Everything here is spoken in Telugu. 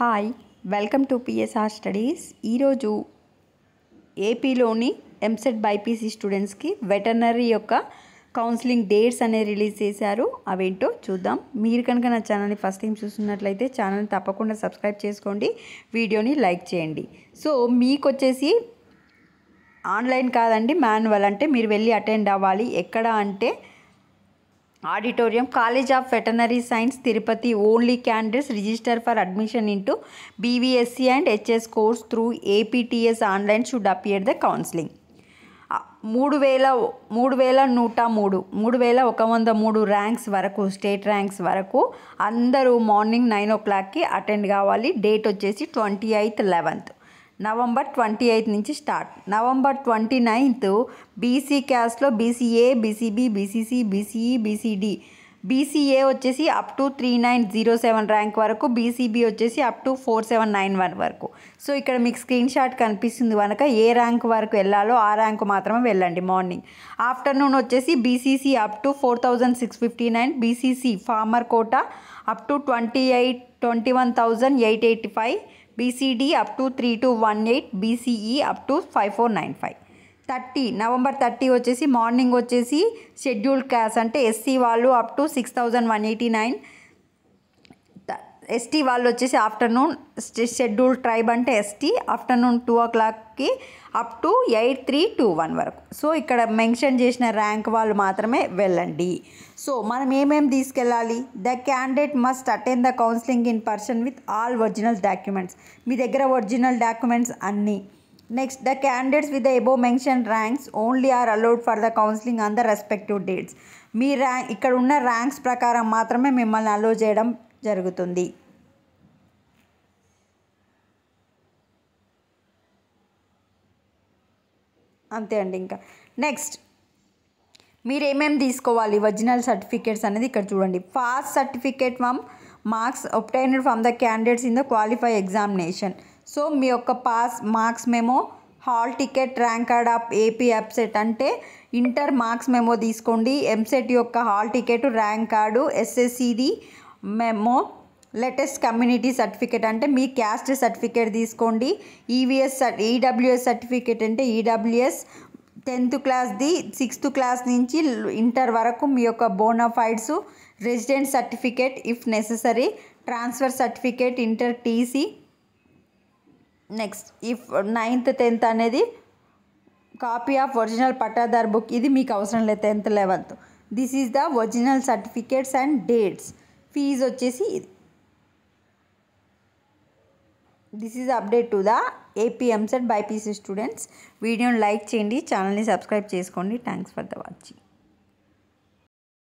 hi welcome to PSR studies ఈరోజు ఏపీలోని ఎంసెట్ బైపీసీ స్టూడెంట్స్కి వెటర్నరీ యొక్క కౌన్సిలింగ్ డేట్స్ అనేవి రిలీజ్ చేశారు అవేంటో చూద్దాం మీరు కనుక నా ఛానల్ని ఫస్ట్ టైం చూస్తున్నట్లయితే ఛానల్ని తప్పకుండా సబ్స్క్రైబ్ చేసుకోండి వీడియోని లైక్ చేయండి సో మీకు వచ్చేసి ఆన్లైన్ కాదండి మాన్యువల్ అంటే మీరు వెళ్ళి అటెండ్ అవ్వాలి ఎక్కడ అంటే auditorium college of veterinary science Tirupati only candidates register for admission into BVSc and HS course through APTS online should appear the counselling మూడు వేల మూడు వేల నూట మూడు మూడు వేల ఒక వంద మూడు ర్యాంక్స్ వరకు స్టేట్ ర్యాంక్స్ వరకు అందరూ మార్నింగ్ నైన్ ఓ క్లాక్కి అటెండ్ కావాలి డేట్ వచ్చేసి twenty eighth eleventh November twenty eighth నుంచి start November twenty ninth BC క్యాస్ట్లో BCA BCB BCC BCE BCD BCA వచ్చేసి up to three nine zero seven rank వరకు బీసీబీ వచ్చేసి up to four seven nine one వరకు సో ఇక్కడ మీకు స్క్రీన్ షాట్ కనిపిస్తుంది కనుక ఏ ర్యాంక్ వరకు వెళ్ళాలో ఆ ర్యాంకు మాత్రమే వెళ్ళండి మార్నింగ్ ఆఫ్టర్నూన్ వచ్చేసి BCC up to four thousand six fifty nine BCC farmer quota up to twenty eight twenty one thousand eight eighty five BCD up to three two one eight BCE up to five four nine five thirty November thirty వచ్చేసి మార్నింగ్ వచ్చేసి షెడ్యూల్డ్ క్యాస్ అంటే ఎస్సీ వాళ్ళు up to six thousand one eighty nine ST వాళ్ళు వచ్చేసి ఆఫ్టర్నూన్ షెడ్యూల్ ట్రైబ్ అంటే ఎస్టీ ఆఫ్టర్నూన్ టూ ఓ క్లాక్కి up to eight three two one వరకు సో ఇక్కడ మెన్షన్ చేసిన ర్యాంక్ వాళ్ళు మాత్రమే వెళ్ళండి సో మనం ఏమేమి తీసుకెళ్ళాలి the candidate must attend the counselling in person with all original documents మీ దగ్గర ఒరిజినల్ డాక్యుమెంట్స్ అన్నీ next the candidates with the above mention ranks only are allowed for the counselling on the respective dates మీ ర్యాంక్ ఇక్కడ ఉన్న ర్యాంక్స్ ప్రకారం మాత్రమే మిమ్మల్ని అలో చేయడం జరుగుతుంది అంతే అండి ఇంకా నెక్స్ట్ మీరు ఏమేమి తీసుకోవాలి ఒరిజినల్ సర్టిఫికేట్స్ అనేది ఇక్కడ చూడండి fast certificate from marks obtained from the candidates in the qualify examination so మీ యొక్క pass marks memo hall ticket rank card of AP EAPCET అంటే ఇంటర్ మార్క్స్ మెమో తీసుకోండి ఎంసెట్ యొక్క హాల్ టికెట్ ర్యాంక్ కార్డు ఎస్ఎస్సిది మేము లేటెస్ట్ కమ్యూనిటీ సర్టిఫికేట్ అంటే మీ క్యాస్ట్ సర్టిఫికేట్ తీసుకోండి EVS e EWS e certificate అంటే ఈడబ్ల్యూఎస్ e టెన్త్ క్లాస్ది సిక్స్త్ క్లాస్ నుంచి ఇంటర్ వరకు మీ యొక్క bonafides resident certificate if necessary transfer certificate inter TC next if ninth tenth అనేది copy of original pattadar book ఇది మీకు అవసరం లేదు tenth eleventh this is the original certificates and dates fee వచ్చేసి ఇది this is update to the AP EAMCET BiPC students వీడియోని లైక్ చేయండి ఛానల్ని సబ్స్క్రైబ్ చేసుకోండి థ్యాంక్స్ ఫర్ ద వాచింగ్